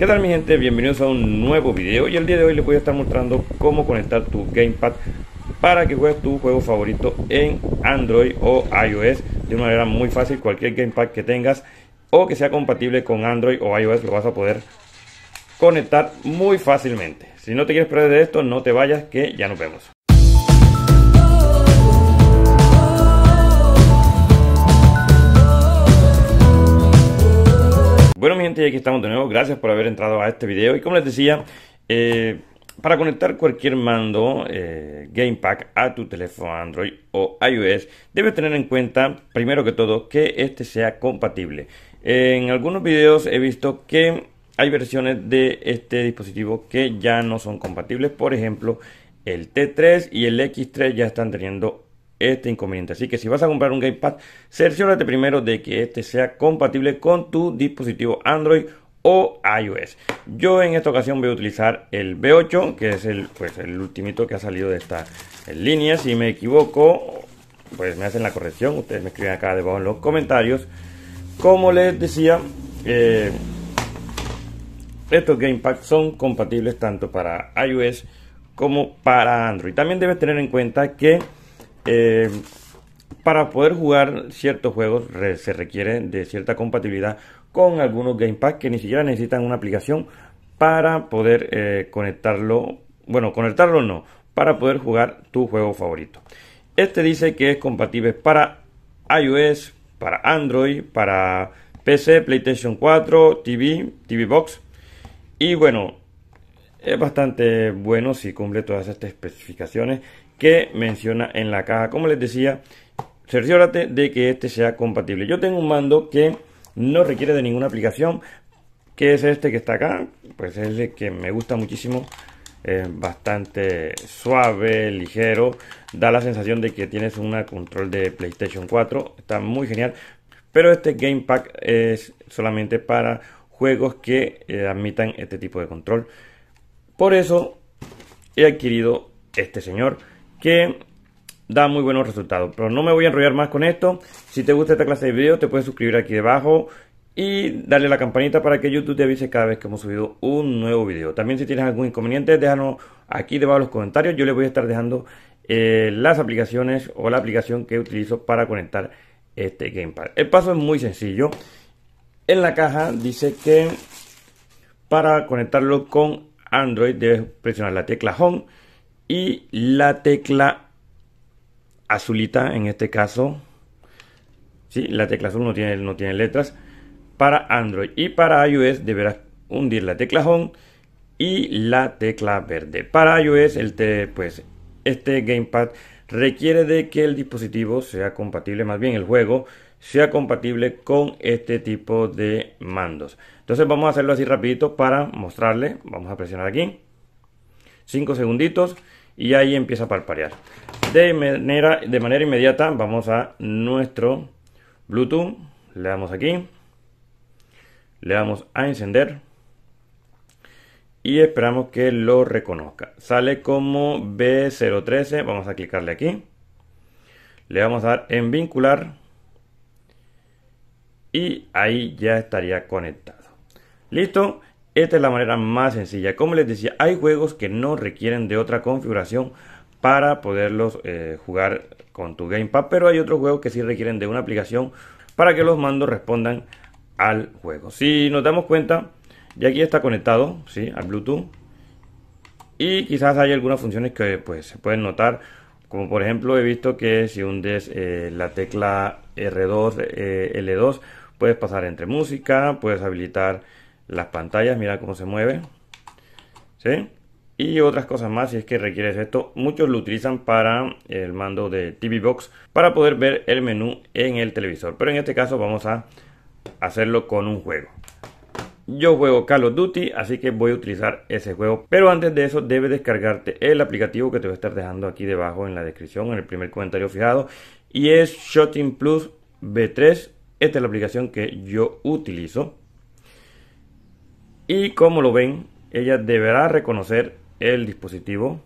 ¿Qué tal mi gente? Bienvenidos a un nuevo video y el día de hoy les voy a estar mostrando cómo conectar tu gamepad para que juegues tu juego favorito en Android o iOS de una manera muy fácil, cualquier gamepad que tengas o que sea compatible con Android o iOS lo vas a poder conectar muy fácilmente. Si no te quieres perder de esto, no te vayas que ya nos vemos. Bueno, mi gente, aquí estamos de nuevo. Gracias por haber entrado a este video. Y como les decía, eh, para conectar cualquier mando eh, GamePack a tu teléfono Android o iOS, debes tener en cuenta, primero que todo, que este sea compatible. En algunos videos he visto que hay versiones de este dispositivo que ya no son compatibles. Por ejemplo, el T3 y el X3 ya están teniendo este inconveniente. Así que si vas a comprar un gamepad, cerciórate primero de que este sea compatible con tu dispositivo Android o iOS. Yo en esta ocasión voy a utilizar el B8, que es el, pues, el ultimito que ha salido de esta línea. Si me equivoco, pues me hacen la corrección. Ustedes me escriben acá debajo en los comentarios. Como les decía, eh, estos gamepads son compatibles tanto para iOS como para Android. También debes tener en cuenta que eh, para poder jugar ciertos juegos se requiere de cierta compatibilidad con algunos gamepads que ni siquiera necesitan una aplicación para poder eh, conectarlo, bueno, conectarlo no, para poder jugar tu juego favorito. Este dice que es compatible para iOS, para Android, para PC, PlayStation 4, TV, TV Box. Y bueno, es bastante bueno si cumple todas estas especificaciones que menciona en la caja. Como les decía, cerciórate de que este sea compatible. Yo tengo un mando que no requiere de ninguna aplicación, que es este que está acá, pues es el que me gusta muchísimo. Es bastante suave, ligero, da la sensación de que tienes un control de PlayStation 4, está muy genial, pero este Game Pack es solamente para juegos que eh, admitan este tipo de control. Por eso he adquirido este señor que da muy buenos resultados. Pero no me voy a enrollar más con esto. Si te gusta esta clase de videos, te puedes suscribir aquí debajo y darle a la campanita para que YouTube te avise cada vez que hemos subido un nuevo video. También si tienes algún inconveniente, déjanos aquí debajo en los comentarios. Yo les voy a estar dejando eh, las aplicaciones o la aplicación que utilizo para conectar este gamepad. El paso es muy sencillo. En la caja dice que para conectarlo con Android debes presionar la tecla Home y la tecla azulita en este caso. ¿sí? La tecla azul no tiene, no tiene letras. Para Android y para iOS deberás hundir la tecla Home y la tecla verde. Para iOS, el te, pues, este gamepad requiere de que el dispositivo sea compatible, más bien el juego sea compatible con este tipo de mandos. Entonces vamos a hacerlo así rapidito para mostrarle. Vamos a presionar aquí. 5 segunditos y ahí empieza a parparear. De manera, de manera inmediata vamos a nuestro Bluetooth, le damos aquí, le damos a encender y esperamos que lo reconozca. Sale como B013, vamos a clicarle aquí, le vamos a dar en vincular y ahí ya estaría conectado. ¿Listo? Esta es la manera más sencilla. Como les decía, hay juegos que no requieren de otra configuración para poderlos eh, jugar con tu gamepad, pero hay otros juegos que sí requieren de una aplicación para que los mandos respondan al juego. Si nos damos cuenta, ya aquí está conectado ¿sí? al Bluetooth y quizás hay algunas funciones que pues, se pueden notar, como por ejemplo he visto que si hundes eh, la tecla R2, eh, L2, puedes pasar entre música, puedes habilitar las pantallas, mira cómo se mueve. ¿Sí? Y otras cosas más, si es que requieres esto, muchos lo utilizan para el mando de TV Box para poder ver el menú en el televisor. Pero en este caso vamos a hacerlo con un juego. Yo juego Call of Duty, así que voy a utilizar ese juego. Pero antes de eso, debes descargarte el aplicativo que te voy a estar dejando aquí debajo en la descripción, en el primer comentario fijado. Y es Shooting Plus V3. Esta es la aplicación que yo utilizo. Y como lo ven, ella deberá reconocer el dispositivo.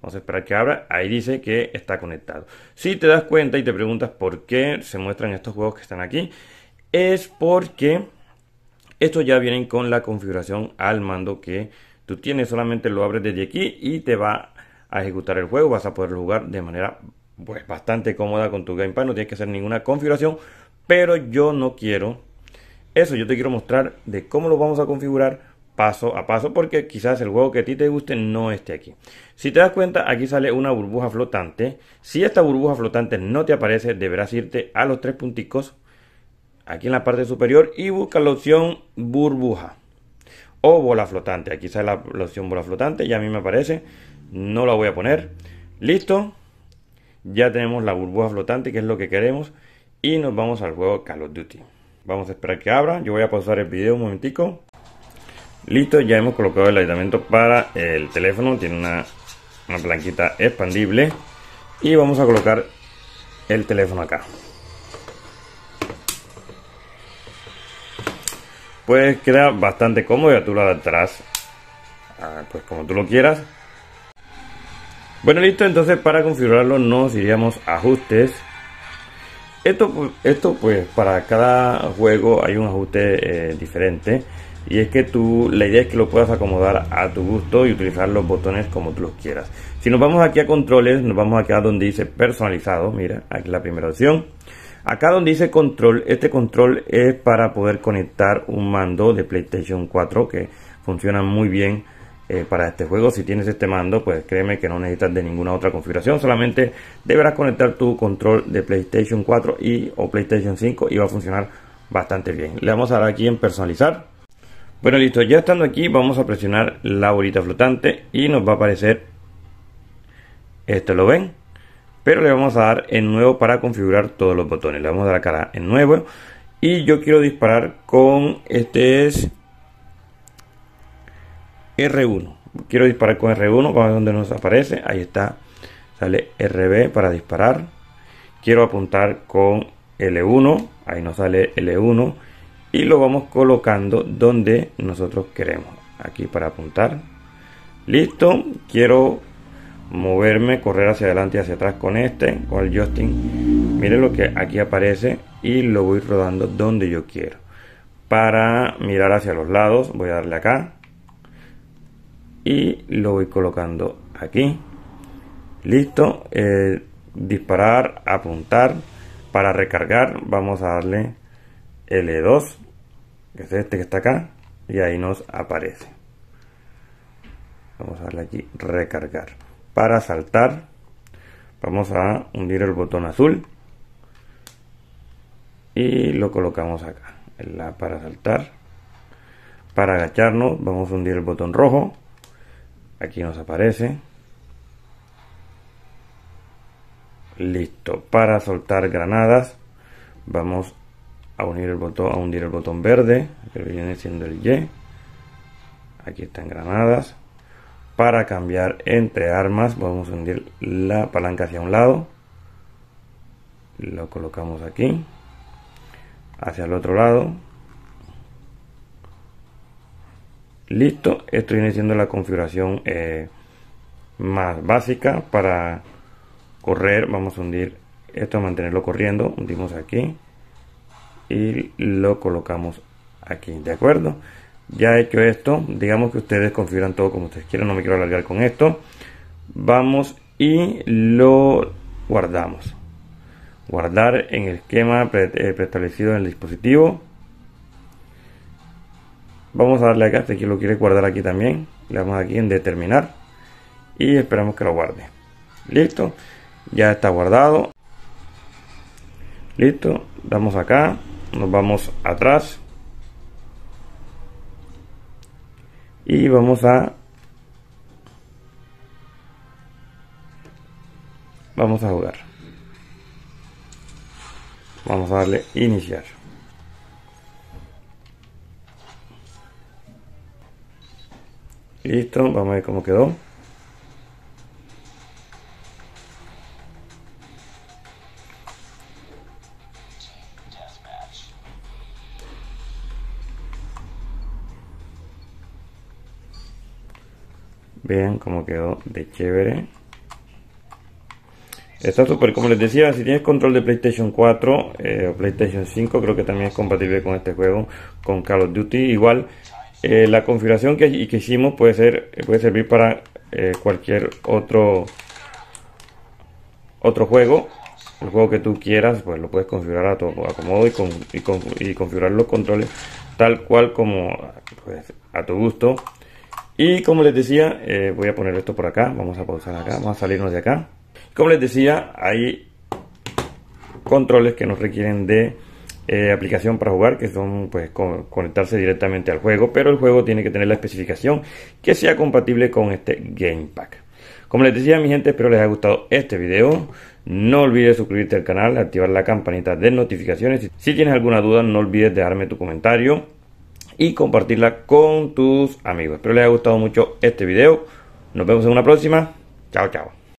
Vamos a esperar que abra. Ahí dice que está conectado. Si te das cuenta y te preguntas por qué se muestran estos juegos que están aquí, es porque estos ya vienen con la configuración al mando que tú tienes. Solamente lo abres desde aquí y te va a ejecutar el juego. Vas a poder jugar de manera pues, bastante cómoda con tu gamepad. No tienes que hacer ninguna configuración. Pero yo no quiero eso yo te quiero mostrar de cómo lo vamos a configurar paso a paso porque quizás el juego que a ti te guste no esté aquí. Si te das cuenta, aquí sale una burbuja flotante. Si esta burbuja flotante no te aparece, deberás irte a los tres punticos aquí en la parte superior y busca la opción burbuja o bola flotante. Aquí sale la, la opción bola flotante, y a mí me aparece, no la voy a poner. Listo, ya tenemos la burbuja flotante que es lo que queremos y nos vamos al juego Call of Duty. Vamos a esperar que abra. Yo voy a pausar el video un momentico. Listo, ya hemos colocado el aislamiento para el teléfono. Tiene una, una planquita expandible. Y vamos a colocar el teléfono acá. Pues queda bastante cómodo, ya tú lo atrás. Ah, pues como tú lo quieras. Bueno, listo, entonces para configurarlo nos iríamos ajustes, esto, esto pues para cada juego hay un ajuste eh, diferente y es que tú, la idea es que lo puedas acomodar a tu gusto y utilizar los botones como tú los quieras. Si nos vamos aquí a controles, nos vamos a quedar donde dice personalizado, mira, aquí la primera opción. Acá donde dice control, este control es para poder conectar un mando de PlayStation 4 que funciona muy bien eh, para este juego. Si tienes este mando, pues créeme que no necesitas de ninguna otra configuración. Solamente deberás conectar tu control de PlayStation 4 y o PlayStation 5 y va a funcionar bastante bien. Le vamos a dar aquí en personalizar. Bueno, listo. Ya estando aquí, vamos a presionar la bolita flotante y nos va a aparecer esto. ¿Lo ven? Pero le vamos a dar en nuevo para configurar todos los botones. Le vamos a dar acá en nuevo. Y yo quiero disparar con este es R1. Quiero disparar con R1, vamos a ver nos aparece. Ahí está. Sale RB para disparar. Quiero apuntar con L1. Ahí nos sale L1. Y lo vamos colocando donde nosotros queremos. Aquí para apuntar. Listo. Quiero moverme, correr hacia adelante y hacia atrás con este, con el Justin. Miren lo que aquí aparece y lo voy rodando donde yo quiero. Para mirar hacia los lados, voy a darle acá y lo voy colocando aquí listo eh, disparar apuntar para recargar vamos a darle L2 que es este que está acá y ahí nos aparece vamos a darle aquí recargar para saltar vamos a hundir el botón azul y lo colocamos acá la para saltar para agacharnos vamos a hundir el botón rojo Aquí nos aparece. Listo. Para soltar granadas vamos a unir el botón, a hundir el botón verde, que viene siendo el Y. Aquí están granadas. Para cambiar entre armas vamos a hundir la palanca hacia un lado. Lo colocamos aquí. Hacia el otro lado Listo, esto viene siendo la configuración eh, más básica para correr. Vamos a hundir esto, mantenerlo corriendo. Hundimos aquí y lo colocamos aquí, ¿de acuerdo? Ya he hecho esto, digamos que ustedes configuran todo como ustedes quieran, no me quiero alargar con esto. Vamos y lo guardamos. Guardar en el esquema eh, preestablecido en el dispositivo. Vamos a darle acá, este lo quiere guardar aquí también. Le damos aquí en determinar. Y esperamos que lo guarde. Listo. Ya está guardado. Listo. Damos acá. Nos vamos atrás. Y vamos a vamos a jugar. Vamos a darle iniciar. Listo, vamos a ver cómo quedó. Vean cómo quedó de chévere. Está súper, como les decía, si tienes control de PlayStation 4 eh, o PlayStation 5, creo que también es compatible con este juego, con Call of Duty. Igual, eh, la configuración que, hicimos puede, ser, puede servir para eh, cualquier otro, otro juego. El juego que tú quieras, pues lo puedes configurar a tu acomodo y, configurar los controles tal cual como pues, a tu gusto. Y como les decía, eh, voy a poner esto por acá. Vamos a pausar acá, vamos a salirnos de acá. Como les decía, hay controles que nos requieren de eh, aplicación para jugar, que son pues conectarse directamente al juego, pero el juego tiene que tener la especificación que sea compatible con este Game Pack. Como les decía mi gente, espero les haya gustado este video. No olvides suscribirte al canal, activar la campanita de notificaciones. Si tienes alguna duda, no olvides dejarme tu comentario y compartirla con tus amigos. Espero les haya gustado mucho este video. Nos vemos en una próxima. Chao, chao.